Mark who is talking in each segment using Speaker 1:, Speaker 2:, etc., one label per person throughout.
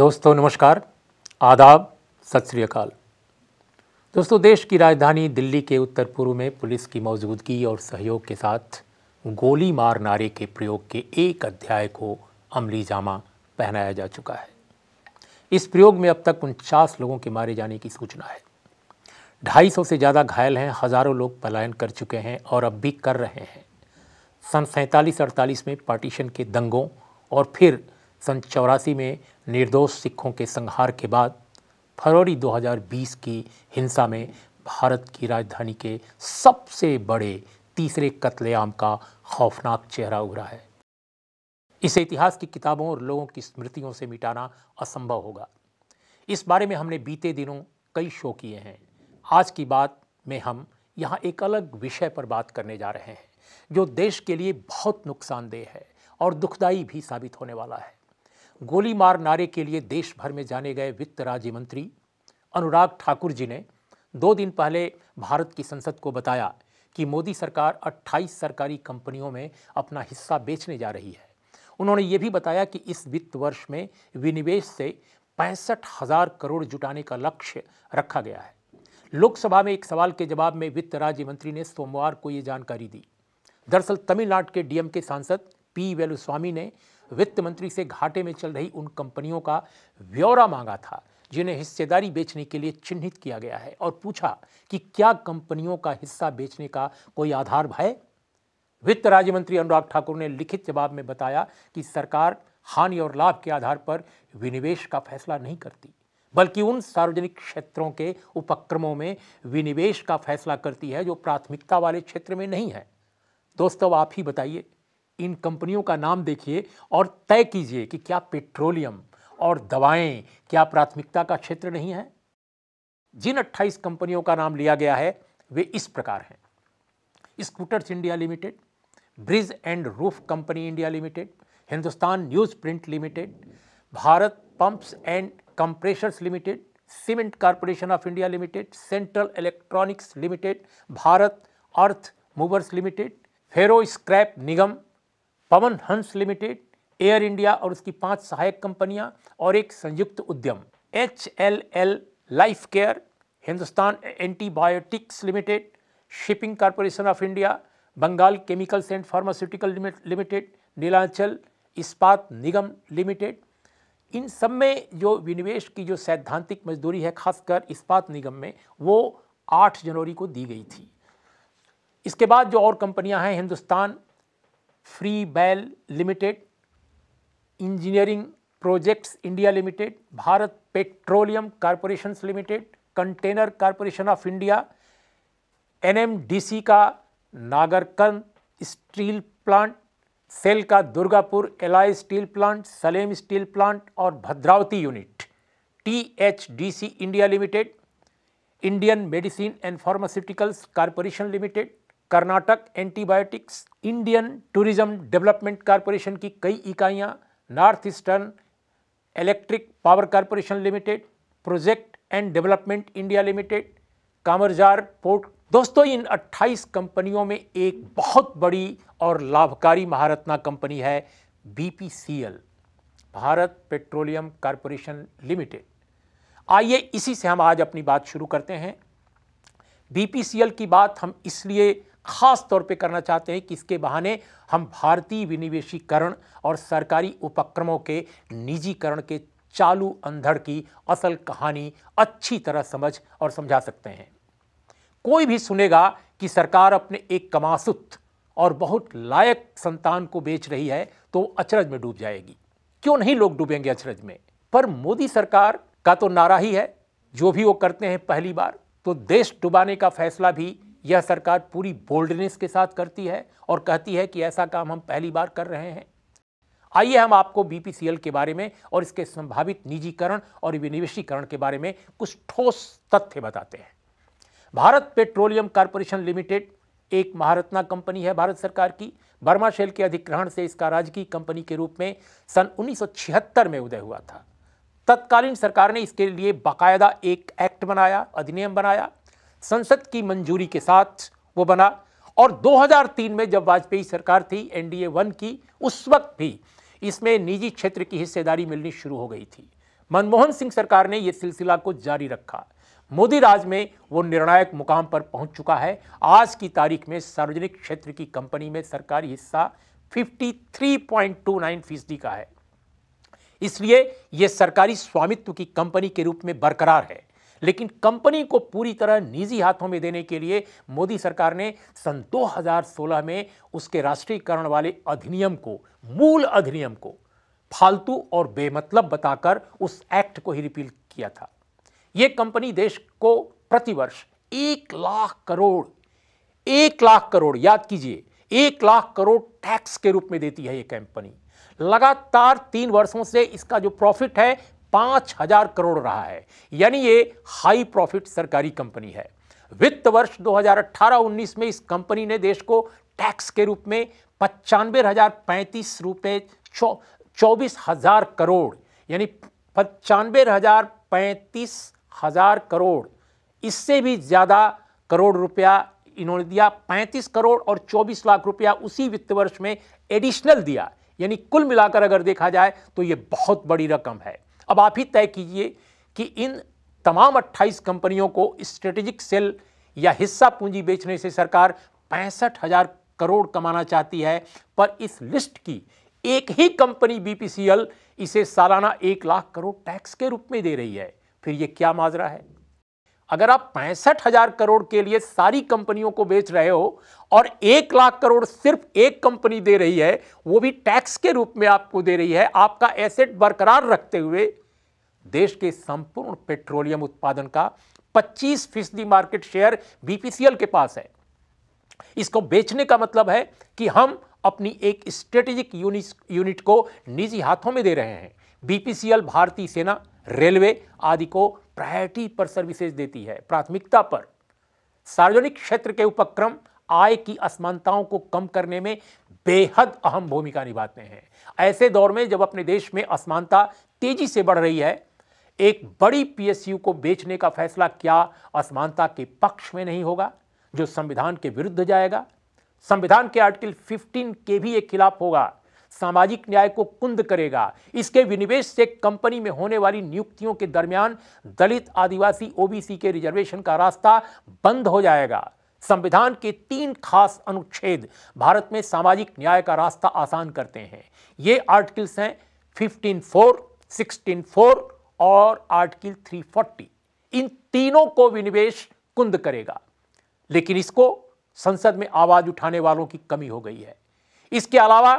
Speaker 1: दोस्तों नमस्कार आदाब सत श्री अकाल दोस्तों देश की राजधानी दिल्ली के उत्तर पूर्व में पुलिस की मौजूदगी और सहयोग के साथ गोली मार नारे के प्रयोग के एक अध्याय को अमली जामा पहनाया जा चुका है इस प्रयोग में अब तक उनचास लोगों के मारे जाने की सूचना है ढाई सौ से ज़्यादा घायल हैं हज़ारों लोग पलायन कर चुके हैं और अब भी कर रहे हैं सन सैंतालीस अड़तालीस में पार्टीशन के दंगों और फिर सन चौरासी में निर्दोष सिखों के संहार के बाद फरवरी 2020 की हिंसा में भारत की राजधानी के सबसे बड़े तीसरे कत्लेआम का खौफनाक चेहरा उभरा है इसे इतिहास की किताबों और लोगों की स्मृतियों से मिटाना असंभव होगा इस बारे में हमने बीते दिनों कई शो किए हैं आज की बात में हम यहाँ एक अलग विषय पर बात करने जा रहे हैं जो देश के लिए बहुत नुकसानदेह है और दुखदायी भी साबित होने वाला है गोली मार नारे के लिए देश भर में जाने गए वित्त राज्य मंत्री अनुराग ठाकुर जी ने दो दिन पहले भारत की संसद को बताया कि मोदी सरकार 28 सरकारी कंपनियों में अपना हिस्सा बेचने जा रही है उन्होंने ये भी बताया कि इस वित्त वर्ष में विनिवेश से पैंसठ हजार करोड़ जुटाने का लक्ष्य रखा गया है लोकसभा में एक सवाल के जवाब में वित्त राज्य मंत्री ने सोमवार को ये जानकारी दी दरअसल तमिलनाडु के डीएम के सांसद पी वेलुस्वामी ने वित्त मंत्री से घाटे में चल रही उन कंपनियों का ब्यौरा मांगा था जिन्हें हिस्सेदारी बेचने के लिए चिन्हित किया गया है और पूछा कि क्या कंपनियों का हिस्सा बेचने का कोई आधार है वित्त राज्य मंत्री अनुराग ठाकुर ने लिखित जवाब में बताया कि सरकार हानि और लाभ के आधार पर विनिवेश का फैसला नहीं करती बल्कि उन सार्वजनिक क्षेत्रों के उपक्रमों में विनिवेश का फैसला करती है जो प्राथमिकता वाले क्षेत्र में नहीं है दोस्तों आप ही बताइए इन कंपनियों का नाम देखिए और तय कीजिए कि क्या पेट्रोलियम और दवाएं क्या प्राथमिकता का क्षेत्र नहीं है जिन 28 कंपनियों का नाम लिया गया है वे इस प्रकार हैं scooters India limited bridge and roof company India limited Hindustan newsprint limited Bharat pumps and compressors limited cement corporation of India limited central electronics limited Bharat earth movers limited ferro scrap Nigam Pawan Hans limited air India और उसकी पांच सहायक कंपनियां और एक संयुक्त उद्यम H L L life care Hindustan antibiotics limited shipping corporation of India Bengal chemicals and pharmaceutical limited Nilanchal Ispat Nigam limited इन सब में जो विनिवेश की जो सैद्धांतिक मजदूरी है खासकर इस्पात निगम में वो 8 जनवरी को दी गई थी इसके बाद जो और कंपनियां हैं Hindustan prefab limited engineering projects India limited Bharat petroleum corporation limited container corporation of India NMDC का नागरकन स्टील प्लांट सेल का Durgapur alloy steel plant Salem steel plant और Bhadravati unit THDC India limited Indian medicine and pharmaceuticals corporation limited Karnataka antibiotics Indian tourism development corporation की कई इकाइयां north eastern electric power corporation limited project and development India limited Kamarajar port दोस्तों इन 28 कंपनियों में एक बहुत बड़ी और लाभकारी महारत्ना कंपनी है BPCL Bharat petroleum corporation limited आइए इसी से हम आज अपनी बात शुरू करते हैं बीपीसीएल की बात हम इसलिए खास तौर पे करना चाहते हैं कि इसके बहाने हम भारतीय विनिवेशीकरण और सरकारी उपक्रमों के निजीकरण के चालू अंधड़ की असल कहानी अच्छी तरह समझ और समझा सकते हैं कोई भी सुनेगा कि सरकार अपने एक कमासुत और बहुत लायक संतान को बेच रही है तो अचरज में डूब जाएगी क्यों नहीं लोग डूबेंगे अचरज में पर मोदी सरकार का तो नारा ही है जो भी वो करते हैं पहली बार तो देश डुबाने का फैसला भी यह सरकार पूरी बोल्डनेस के साथ करती है और कहती है कि ऐसा काम हम पहली बार कर रहे हैं आइए हम आपको बीपीसीएल के बारे में और इसके संभावित निजीकरण और विनिवेशीकरण के बारे में कुछ ठोस तथ्य बताते हैं भारत पेट्रोलियम कॉरपोरेशन लिमिटेड एक महारत्ना कंपनी है भारत सरकार की बर्मा शेल के अधिग्रहण से इसका राजकीय कंपनी के रूप में सन 1976 में उदय हुआ था तत्कालीन सरकार ने इसके लिए बाकायदा एक एक्ट बनाया अधिनियम बनाया संसद की मंजूरी के साथ वो बना और 2003 में जब वाजपेयी सरकार थी एनडीए वन की उस वक्त भी इसमें निजी क्षेत्र की हिस्सेदारी मिलनी शुरू हो गई थी मनमोहन सिंह सरकार ने यह सिलसिला को जारी रखा मोदी राज में वो निर्णायक मुकाम पर पहुंच चुका है आज की तारीख में सार्वजनिक क्षेत्र की कंपनी में सरकारी हिस्सा 53.29 फीसदी का है इसलिए यह सरकारी स्वामित्व की कंपनी के रूप में बरकरार है लेकिन कंपनी को पूरी तरह निजी हाथों में देने के लिए मोदी सरकार ने सन 2016 में उसके राष्ट्रीयकरण वाले अधिनियम को मूल अधिनियम को फालतू और बेमतलब बताकर उस एक्ट को ही रिपील किया था यह कंपनी देश को प्रतिवर्ष एक लाख करोड़ एक लाख करोड़ याद कीजिए एक लाख करोड़ टैक्स के रूप में देती है यह कंपनी लगातार तीन वर्षों से इसका जो प्रॉफिट है पांच हजार करोड़ रहा है यानी ये हाई प्रॉफिट सरकारी कंपनी है वित्त वर्ष 2018-19 में इस कंपनी ने देश को टैक्स के रूप में पचानवे हजार पैंतीस रुपये चौबीस हजार करोड़ यानी पचानवे हजार पैंतीस हजार करोड़ इससे भी ज़्यादा करोड़ रुपया इन्होंने दिया पैंतीस करोड़ और चौबीस लाख रुपया उसी वित्त वर्ष में एडिशनल दिया यानी कुल मिलाकर अगर देखा जाए तो यह बहुत बड़ी रकम है अब आप ही तय कीजिए कि इन तमाम 28 कंपनियों को स्ट्रेटेजिक सेल या हिस्सा पूंजी बेचने से सरकार पैंसठ हजार करोड़ कमाना चाहती है पर इस लिस्ट की एक ही कंपनी बीपीसीएल इसे सालाना एक लाख करोड़ टैक्स के रूप में दे रही है फिर यह क्या माजरा है अगर आप पैंसठ हजार करोड़ के लिए सारी कंपनियों को बेच रहे हो और एक लाख करोड़ सिर्फ एक कंपनी दे रही है वो भी टैक्स के रूप में आपको दे रही है आपका एसेट बरकरार रखते हुए देश के संपूर्ण पेट्रोलियम उत्पादन का 25 फीसदी मार्केट शेयर बीपीसीएल के पास है इसको बेचने का मतलब है कि हम अपनी एक स्ट्रेटेजिक यूनिट को निजी हाथों में दे रहे हैं बीपीसीएल भारतीय सेना रेलवे आदि को प्रायोरिटी पर सर्विसेज देती है प्राथमिकता पर सार्वजनिक क्षेत्र के उपक्रम आय की असमानताओं को कम करने में बेहद अहम भूमिका निभाते हैं ऐसे दौर में जब अपने देश में असमानता तेजी से बढ़ रही है एक बड़ी पीएसयू को बेचने का फैसला क्या असमानता के पक्ष में नहीं होगा जो संविधान के विरुद्ध जाएगा संविधान के आर्टिकल 15 के भी एक खिलाफ होगा सामाजिक न्याय को कुंद करेगा इसके विनिवेश से कंपनी में होने वाली नियुक्तियों के दरमियान दलित आदिवासी ओबीसी के रिजर्वेशन का रास्ता बंद हो जाएगा संविधान के तीन खास अनुच्छेद भारत में सामाजिक न्याय का रास्ता आसान करते हैं ये आर्टिकल्स हैं फिफ्टीन फोर सिक्सटीन फोर और आर्टिकल 340 इन तीनों को विनिवेश कुंद करेगा लेकिन इसको संसद में आवाज उठाने वालों की कमी हो गई है इसके अलावा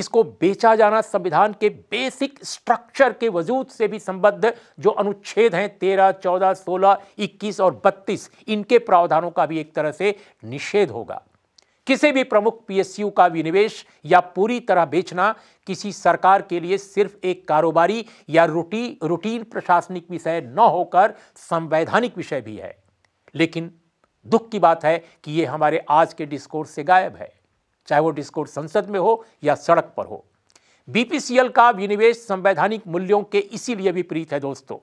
Speaker 1: इसको बेचा जाना संविधान के बेसिक स्ट्रक्चर के वजूद से भी संबद्ध जो अनुच्छेद हैं तेरह चौदह सोलह इक्कीस और बत्तीस इनके प्रावधानों का भी एक तरह से निषेध होगा किसी भी प्रमुख पीएसयू का विनिवेश या पूरी तरह बेचना किसी सरकार के लिए सिर्फ एक कारोबारी या रूटी रूटीन प्रशासनिक विषय न होकर संवैधानिक विषय भी है लेकिन दुख की बात है कि यह हमारे आज के डिस्कोर्स से गायब है चाहे वो डिस्कोर्स संसद में हो या सड़क पर हो बीपीसीएल का विनिवेश संवैधानिक मूल्यों के इसीलिए विपरीत है दोस्तों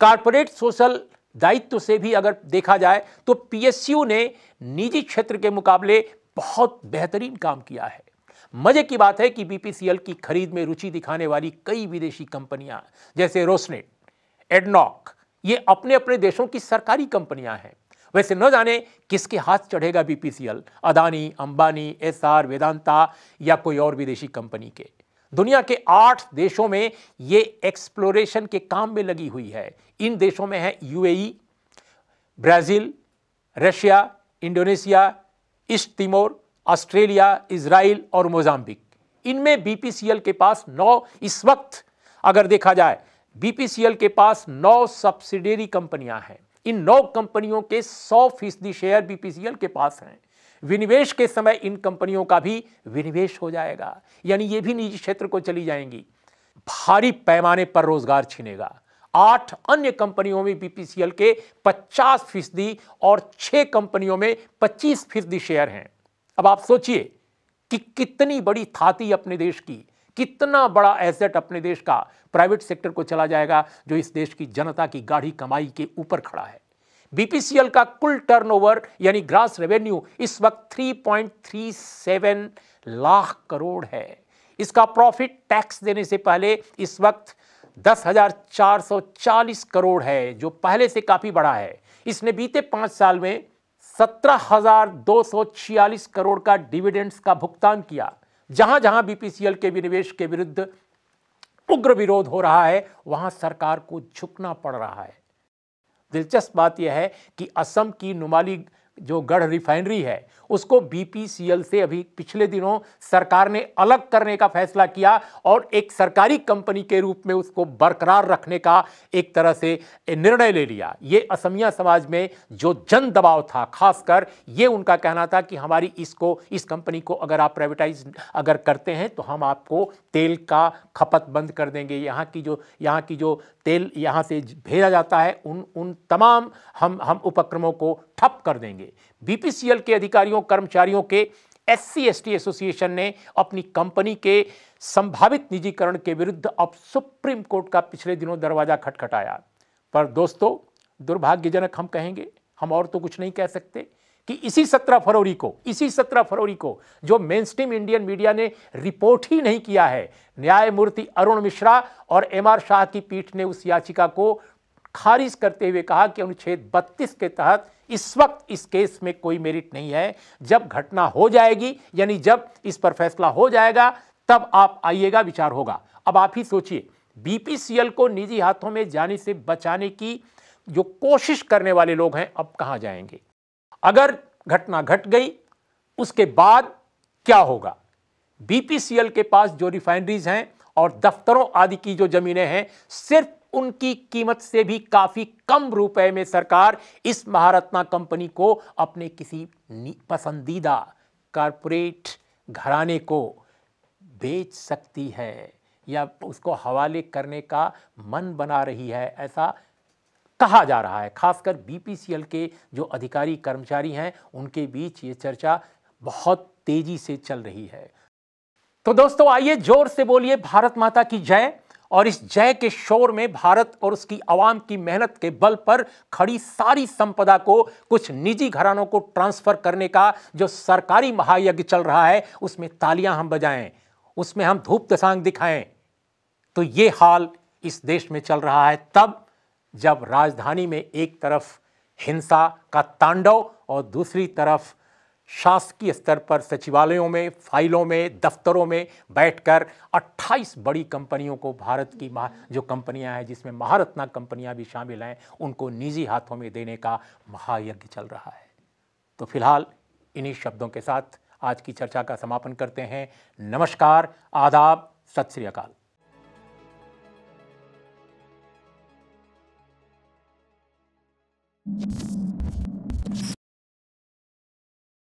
Speaker 1: कारपोरेट सोशल दायित्व से भी अगर देखा जाए तो पीएसयू ने निजी क्षेत्र के मुकाबले बहुत बेहतरीन काम किया है मजे की बात है कि बीपीसीएल की खरीद में रुचि दिखाने वाली कई विदेशी कंपनियां जैसे रोसनेट एडनॉक ये अपने अपने देशों की सरकारी कंपनियां हैं वैसे न जाने किसके हाथ चढ़ेगा बीपीसीएल अदानी अंबानी एसआर वेदांता या कोई और विदेशी कंपनी के दुनिया के आठ देशों में ये एक्सप्लोरेशन के काम में लगी हुई है इन देशों में है UAE, Brazil Russia Indonesia East Timor Australia Israel और मोजाम्बिक इनमें बीपीसीएल के पास नौ इस वक्त अगर देखा जाए बीपीसीएल के पास नौ सब्सिडरी कंपनियां हैं इन नौ कंपनियों के सौ फीसदी शेयर बीपीसीएल के पास हैं विनिवेश के समय इन कंपनियों का भी विनिवेश हो जाएगा यानी ये भी निजी क्षेत्र को चली जाएंगी भारी पैमाने पर रोजगार छीनेगा आठ अन्य कंपनियों में बीपीसीएल के 50 फीसदी और छह कंपनियों में 25 फीसदी शेयर हैं अब आप सोचिए कि कितनी बड़ी थाती अपने देश की कितना बड़ा एसेट अपने देश का प्राइवेट सेक्टर को चला जाएगा जो इस देश की जनता की गाढ़ी कमाई के ऊपर खड़ा है बीपीसीएल का कुल टर्नओवर यानी ग्रास रेवेन्यू इस वक्त 3.37 लाख करोड़ है इसका प्रॉफिट टैक्स देने से पहले इस वक्त 10,440 करोड़ है जो पहले से काफ़ी बड़ा है इसने बीते पांच साल में 17,246 करोड़ का डिविडेंड्स का भुगतान किया जहां जहां बीपीसीएल के विनिवेश के विरुद्ध उग्र विरोध हो रहा है वहां सरकार को झुकना पड़ रहा है दिलचस्प बात यह है कि असम की नुमाली जो गढ़ रिफाइनरी है उसको बीपीसीएल से अभी पिछले दिनों सरकार ने अलग करने का फैसला किया और एक सरकारी कंपनी के रूप में उसको बरकरार रखने का एक तरह से निर्णय ले लिया ये असमिया समाज में जो जन दबाव था खासकर ये उनका कहना था कि हमारी इसको इस कंपनी को अगर आप प्राइवेटाइज अगर करते हैं तो हम आपको तेल का खपत बंद कर देंगे यहाँ की जो यहाँ की जो तेल यहाँ से भेजा जाता है उन उन तमाम हम हम उपक्रमों को ठप कर देंगे करेंगे बीपीसीएल के अधिकारियों कर्मचारियों के S C S T association ने अपनी कंपनी के संभावित निजीकरण के विरुद्ध अब सुप्रीम कोर्ट का पिछले दिनों दरवाजा खटखटाया पर दोस्तों दुर्भाग्यजनक हम कहेंगे हम और तो कुछ नहीं कह सकते कि इसी 17 फरवरी को इसी 17 फरवरी को जो मेन स्ट्रीम इंडियन मीडिया ने रिपोर्ट ही नहीं किया है न्यायमूर्ति अरुण मिश्रा और एम आर शाह की पीठ ने उस याचिका को खारिज करते हुए कहा कि अनुच्छेद 32 के तहत इस वक्त इस केस में कोई मेरिट नहीं है जब घटना हो जाएगी यानी जब इस पर फैसला हो जाएगा तब आप आइएगा विचार होगा अब आप ही सोचिए बीपीसीएल को निजी हाथों में जाने से बचाने की जो कोशिश करने वाले लोग हैं अब कहां जाएंगे अगर घटना घट गई उसके बाद क्या होगा बीपीसीएल के पास जो रिफाइनरीज हैं और दफ्तरों आदि की जो ज़मीनें हैं सिर्फ उनकी कीमत से भी काफ़ी कम रुपए में सरकार इस महारत्ना कंपनी को अपने किसी पसंदीदा कारपोरेट घराने को बेच सकती है या उसको हवाले करने का मन बना रही है ऐसा कहा जा रहा है खासकर बीपीसीएल के जो अधिकारी कर्मचारी हैं उनके बीच ये चर्चा बहुत तेजी से चल रही है तो दोस्तों आइए जोर से बोलिए भारत माता की जय और इस जय के शोर में भारत और उसकी आवाम की मेहनत के बल पर खड़ी सारी संपदा को कुछ निजी घरानों को ट्रांसफर करने का जो सरकारी महायज्ञ चल रहा है उसमें तालियां हम बजाएं उसमें हम धूप दसांग दिखाएं तो ये हाल इस देश में चल रहा है तब जब राजधानी में एक तरफ हिंसा का तांडव और दूसरी तरफ शासकीय स्तर पर सचिवालयों में फाइलों में दफ्तरों में बैठकर 28 बड़ी कंपनियों को भारत की जो कंपनियां हैं जिसमें महारत्ना कंपनियां भी शामिल हैं उनको निजी हाथों में देने का महायज्ञ चल रहा है तो फिलहाल इन्हीं शब्दों के साथ आज की चर्चा का समापन करते हैं नमस्कार आदाब सत श्री अकाल you